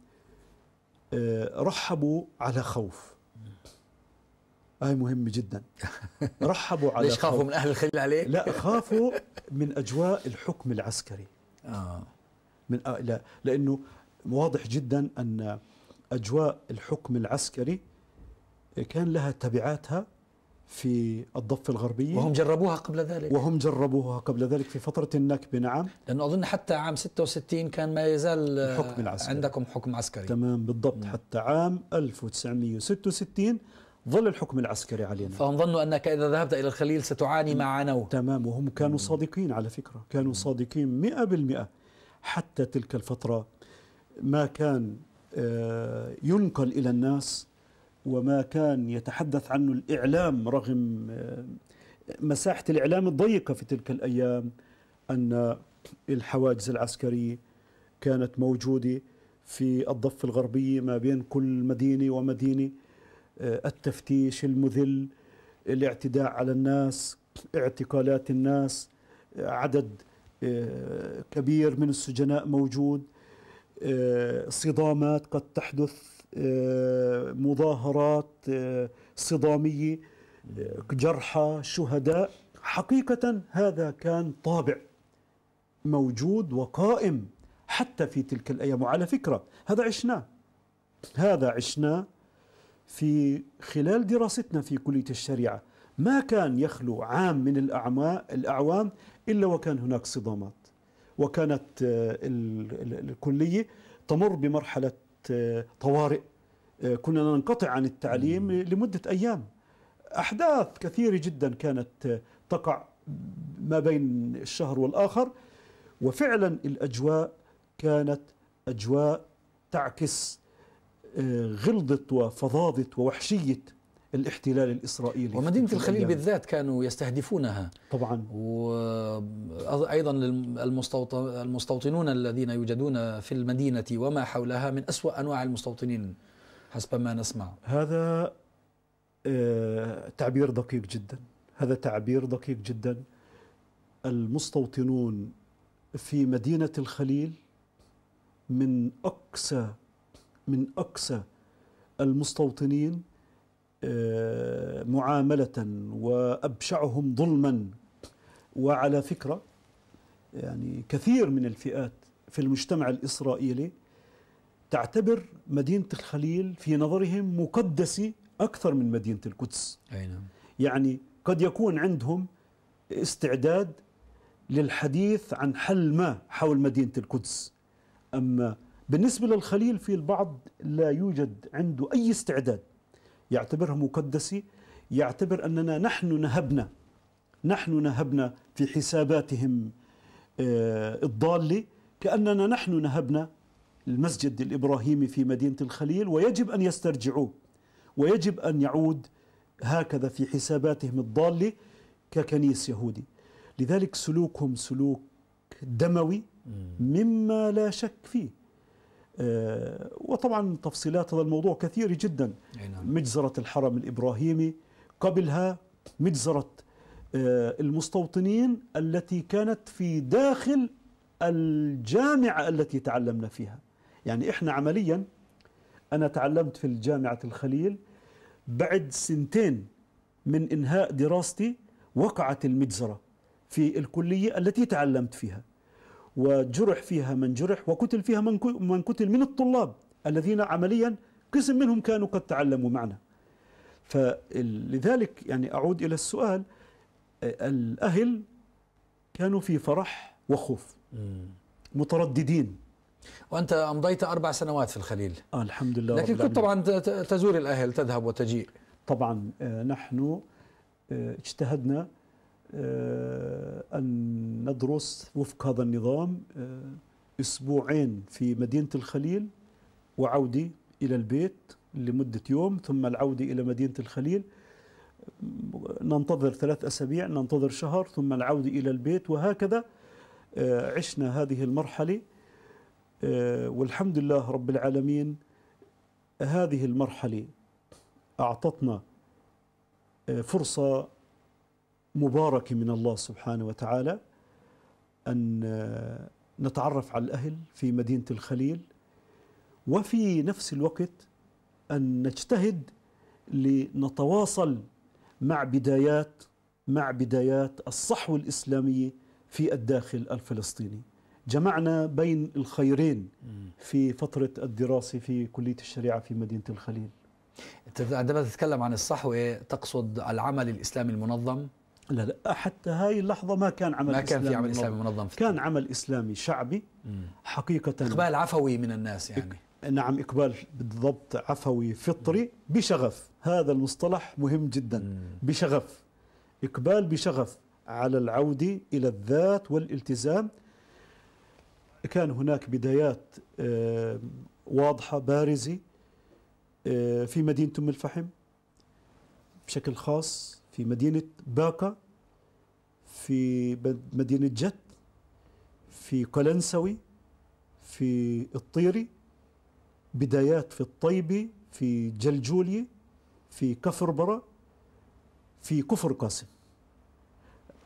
Speaker 2: آه رحبوا على خوف هاي مهمة جدا رحبوا على ليش خافوا من أهل
Speaker 1: الخليل عليه؟ لا
Speaker 2: خافوا من أجواء الحكم العسكري آه. من آه، لا لأنه واضح جدا أن أجواء الحكم العسكري كان لها تبعاتها في الضفة الغربية وهم جربوها
Speaker 1: قبل ذلك وهم
Speaker 2: جربوها قبل ذلك في فترة النكبة نعم
Speaker 1: لأنه أظن حتى عام 66 كان ما يزال الحكم العسكري عندكم حكم عسكري تمام بالضبط م. حتى عام 1966
Speaker 2: ظل الحكم العسكري علينا فهم ظنوا أنك إذا ذهبت إلى الخليل ستعاني مع عنو تمام وهم كانوا صادقين على فكرة كانوا صادقين 100% حتى تلك الفترة ما كان آه، ينقل إلى الناس وما كان يتحدث عنه الإعلام رغم آه، مساحة الإعلام الضيقة في تلك الأيام أن الحواجز العسكرية كانت موجودة في الضفة الغربية ما بين كل مدينة ومدينة آه، التفتيش المذل الاعتداء على الناس اعتقالات الناس عدد كبير من السجناء موجود آه، صدامات قد تحدث آه، مظاهرات آه، صدامية جرحى شهداء حقيقة هذا كان طابع موجود وقائم حتى في تلك الأيام وعلى فكرة هذا عشناه هذا عشناه في خلال دراستنا في كلية الشريعة ما كان يخلو عام من الأعوام إلا وكان هناك صدامات وكانت آه، الكلية تمر بمرحلة آه، طوارئ آه، كنا ننقطع عن التعليم لمدة أيام أحداث كثيرة جدا كانت تقع ما بين الشهر والآخر وفعلا الأجواء كانت أجواء تعكس غلظة وفظاظة ووحشية الاحتلال الإسرائيلي ومدينة الخليل الأيام. بالذات كانوا يستهدفونها طبعا
Speaker 1: وأيضا المستوطنون الذين يوجدون في المدينة وما حولها من أسوأ أنواع المستوطنين حسب ما نسمع
Speaker 2: هذا آه، تعبير دقيق جدا هذا تعبير دقيق جدا المستوطنون في مدينة الخليل من أقسى من أقسى المستوطنين آه، معاملة وأبشعهم ظلما وعلى فكرة يعني كثير من الفئات في المجتمع الإسرائيلي تعتبر مدينة الخليل في نظرهم مقدسة أكثر من مدينة القدس نعم. يعني قد يكون عندهم استعداد للحديث عن حل ما حول مدينة القدس أما بالنسبة للخليل في البعض لا يوجد عنده أي استعداد يعتبرها مقدسة يعتبر أننا نحن نهبنا نحن نهبنا في حساباتهم آه، الضالة كأننا نحن نهبنا المسجد الإبراهيمي في مدينة الخليل ويجب أن يسترجعوه ويجب أن يعود هكذا في حساباتهم الضالة ككنيس يهودي لذلك سلوكهم سلوك دموي مما لا شك فيه آه، وطبعا تفصيلات هذا الموضوع كثيرة جدا نعم. مجزرة الحرم الإبراهيمي قبلها مجزرة آه، المستوطنين التي كانت في داخل الجامعة التي تعلمنا فيها يعني إحنا عمليا أنا تعلمت في الجامعة الخليل بعد سنتين من إنهاء دراستي وقعت المجزرة في الكلية التي تعلمت فيها وجرح فيها من جرح وقتل فيها من من قتل من الطلاب الذين عمليا قسم منهم كانوا قد تعلموا معنا فلذلك يعني أعود إلى السؤال الأهل كانوا في فرح وخوف مترددين
Speaker 1: وأنت أمضيت أربع سنوات في الخليل آه الحمد لله لكن كنت
Speaker 2: طبعا تزور الأهل تذهب وتجيء طبعا آه، نحن آه، اجتهدنا آه، أن ندرس وفق هذا النظام آه، أسبوعين في مدينة الخليل وعودي إلى البيت لمدة يوم ثم العودة إلى مدينة الخليل ننتظر ثلاث أسابيع ننتظر شهر ثم العودة إلى البيت وهكذا آه، عشنا هذه المرحلة والحمد لله رب العالمين هذه المرحلة أعطتنا فرصة مبارك من الله سبحانه وتعالى أن آه، نتعرف على الأهل في مدينة الخليل وفي نفس الوقت أن نجتهد لنتواصل مع بدايات مع بدايات الصحوة الإسلامية في الداخل الفلسطيني جمعنا بين الخيرين في فترة الدراسة في كلية الشريعة في مدينة الخليل عندما
Speaker 1: تتكلم عن الصحوة تقصد العمل الإسلامي المنظم لا لا حتى هاي
Speaker 2: اللحظة ما كان عمل ما كان إسلامي في عمل إسلامي منظم في كان عمل إسلامي شعبي حقيقة إقبال عفوي من الناس يعني نعم إقبال بالضبط عفوي فطري بشغف هذا المصطلح مهم جدا بشغف إقبال بشغف على العودة إلى الذات والالتزام كان هناك بدايات آه، واضحة بارزة آه، في مدينة أم الفحم بشكل خاص في مدينة باكا في مدينة جت في قلنسوي في الطيري بدايات في الطيبة في جلجولية في كفر برا في كفر قاسم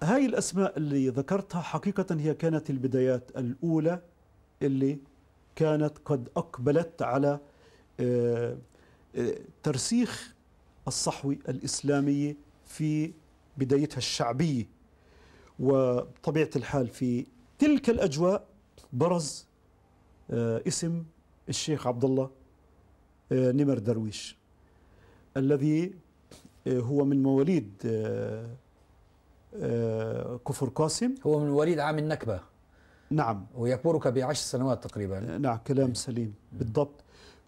Speaker 2: هاي الأسماء اللي ذكرتها حقيقة هي كانت البدايات الأولى اللي كانت قد أقبلت على آه، آه، ترسيخ الصحوة الإسلامية في بدايتها الشعبية وبطبيعة الحال في تلك الأجواء برز آه، اسم الشيخ عبد الله آه، نمر درويش الذي آه، هو من مواليد كفر قاسم هو من مواليد عام النكبة نعم ويكبرك بعشر سنوات تقريبا نعم كلام سليم بالضبط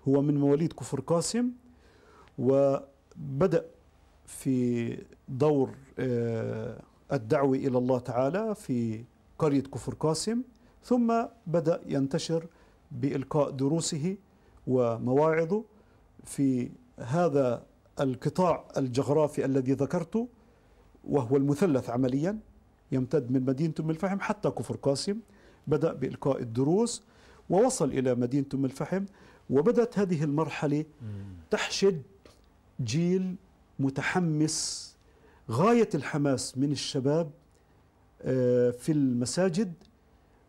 Speaker 2: هو من مواليد كفر قاسم وبدأ في دور آه، الدعوة إلى الله تعالى في قرية كفر قاسم ثم بدأ ينتشر بإلقاء دروسه ومواعظه في هذا القطاع الجغرافي الذي ذكرته وهو المثلث عمليا يمتد من مدينة أم الفحم حتى كفر قاسم بدأ بإلقاء الدروس ووصل إلى مدينة أم الفحم وبدأت هذه المرحلة تحشد جيل متحمس غاية الحماس من الشباب آه، في المساجد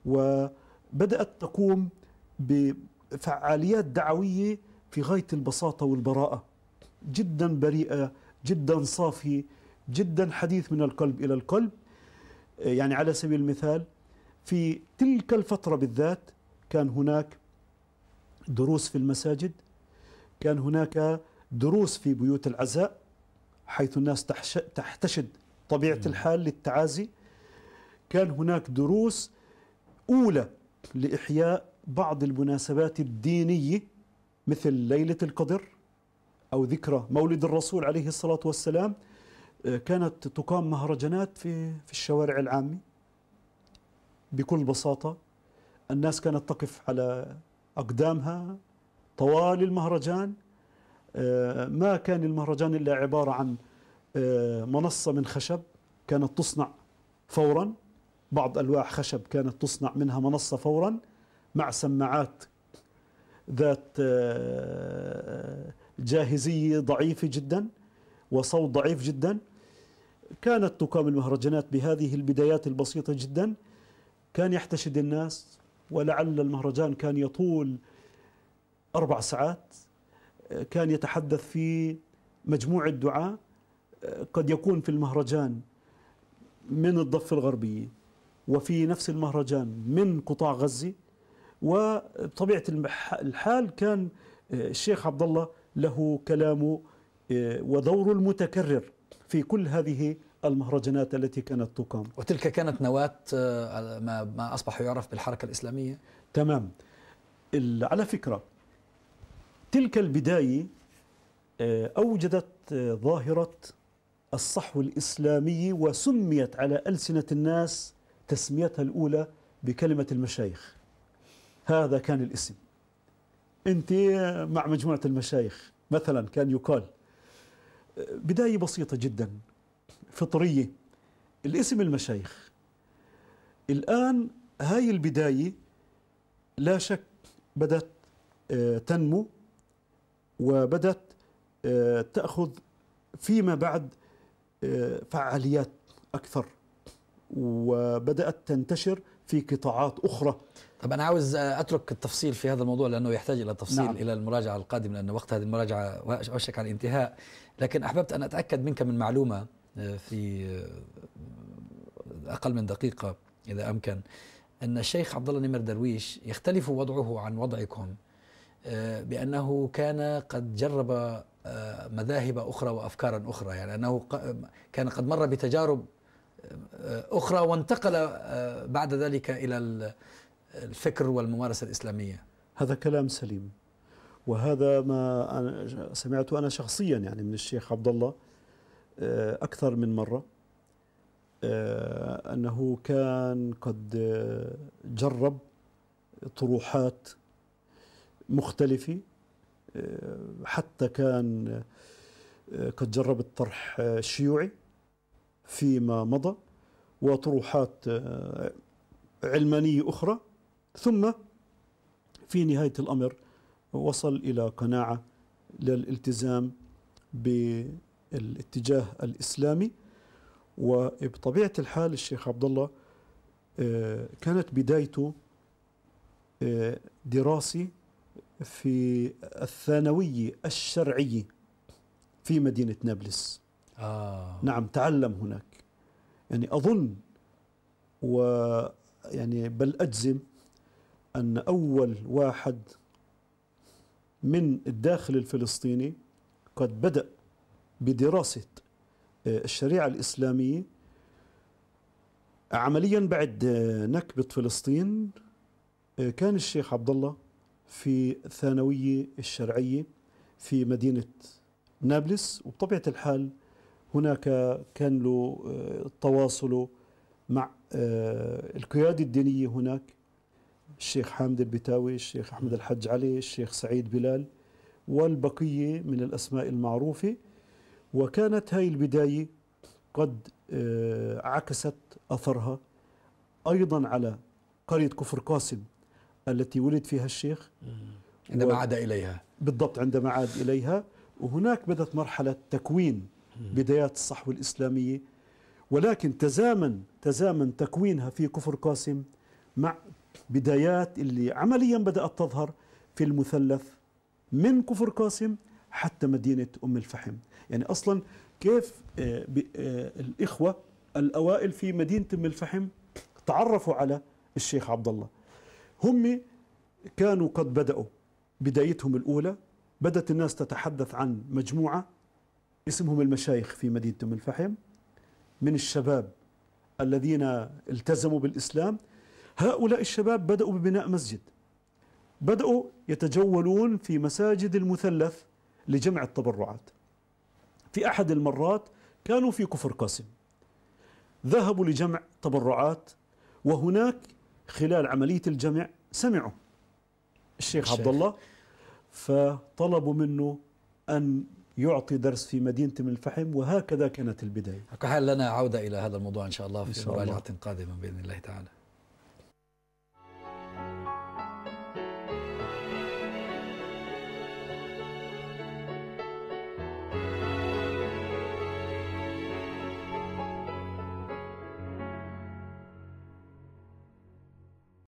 Speaker 2: وبدأت تقوم بفعاليات دعوية في غاية البساطة والبراءة جدا بريئة جدا صافية جدا حديث من القلب إلى القلب آه، يعني على سبيل المثال في تلك الفترة بالذات كان هناك دروس في المساجد كان هناك دروس في بيوت العزاء حيث الناس تحتشد طبيعة الحال للتعازي كان هناك دروس أولى لإحياء بعض المناسبات الدينية مثل ليلة القدر أو ذكرى مولد الرسول عليه الصلاة والسلام آه، كانت تقام مهرجانات في في الشوارع العامة بكل بساطة الناس كانت تقف على أقدامها طوال المهرجان آه، ما كان المهرجان إلا عبارة عن آه، منصة من خشب كانت تصنع فورا بعض ألواح خشب كانت تصنع منها منصة فورا مع سماعات ذات آه، جاهزية ضعيفة جدا وصوت ضعيف جدا كانت تقام المهرجانات بهذه البدايات البسيطة جدا كان يحتشد الناس ولعل المهرجان كان يطول أربع ساعات كان يتحدث في مجموعة دعاء قد يكون في المهرجان من الضفة الغربية وفي نفس المهرجان من قطاع غزة وبطبيعة الحال كان آه، الشيخ عبد الله له كلامه آه، ودوره المتكرر في كل هذه المهرجانات التي كانت تقام وتلك كانت نواة آه، ما أصبح يعرف بالحركة الإسلامية تمام على فكرة تلك البداية آه، أوجدت آه، ظاهرة الصحو الإسلامي وسميت على ألسنة الناس تسميتها الأولى بكلمة المشايخ هذا كان الاسم أنت مع مجموعة المشايخ مثلا كان يقال آه، بداية بسيطة جدا فطرية الاسم المشايخ الآن هاي البداية لا شك بدأت تنمو وبدأت آه، تأخذ فيما بعد آه، فعاليات أكثر وبدأت تنتشر في قطاعات أخرى طب أنا عاوز آه، أترك التفصيل في
Speaker 1: هذا الموضوع لأنه يحتاج إلى تفصيل نعم. إلى المراجعة القادمة لأن وقت هذه المراجعة أشك على الانتهاء لكن أحببت أن أتأكد منك من معلومة في أقل من دقيقة إذا أمكن أن الشيخ عبد الله نمر درويش يختلف وضعه عن وضعكم آه، بأنه كان قد جرب آه، مذاهب أخرى وأفكارا أخرى يعني أنه كان قد مر بتجارب آه، أخرى
Speaker 2: وانتقل بعد ذلك إلى الفكر
Speaker 1: والممارسة الإسلامية
Speaker 2: هذا كلام سليم وهذا ما أنا سمعته أنا شخصيا يعني من الشيخ عبد الله أكثر من مرة أنه كان قد جرب طروحات مختلفة آه، حتى كان آه، قد جرب الطرح الشيوعي آه، فيما مضى وطروحات علمانية أخرى ثم في نهاية الأمر وصل إلى قناعة للالتزام بالاتجاه الإسلامي وبطبيعة الحال الشيخ عبد الله كانت بدايته دراسي في الثانوي الشرعي في مدينة نابلس آه. نعم تعلم هناك يعني أظن و يعني بل أجزم أن أول واحد من الداخل الفلسطيني قد بدأ بدراسة آه، الشريعة الإسلامية عمليا بعد آه، نكبة فلسطين آه، كان الشيخ عبد الله في الثانوية الشرعية في مدينة نابلس وبطبيعة الحال هناك كان له آه، تواصله مع آه، القيادة الدينية هناك الشيخ حامد البتاوي الشيخ أحمد الحج علي الشيخ سعيد بلال والبقية من الأسماء المعروفة وكانت هاي البداية قد آه، عكست أثرها أيضا على قرية كفر قاسم التي ولد فيها الشيخ عندما عاد إليها بالضبط عندما عاد إليها وهناك بدأت مرحلة تكوين بدايات الصحوة الإسلامية ولكن تزامن تزامن تكوينها في كفر قاسم مع بدايات اللي عمليا بدأت تظهر في المثلث من كفر قاسم حتى مدينة أم الفحم يعني أصلا كيف آه، آه، الإخوة الأوائل في مدينة أم الفحم تعرفوا على الشيخ عبد الله هم كانوا قد بدأوا بدايتهم الأولى بدأت الناس تتحدث عن مجموعة اسمهم المشايخ في مدينة أم الفحم من الشباب الذين التزموا بالإسلام هؤلاء الشباب بدأوا ببناء مسجد بدأوا يتجولون في مساجد المثلث لجمع التبرعات في أحد المرات كانوا في كفر قاسم ذهبوا لجمع تبرعات وهناك خلال عملية الجمع سمعوا الشيخ عبد الله فطلبوا منه أن يعطي درس في مدينة من الفحم وهكذا كانت البداية كحال لنا عودة إلى هذا الموضوع إن شاء الله
Speaker 1: في مراجعة قادمة بإذن الله تعالى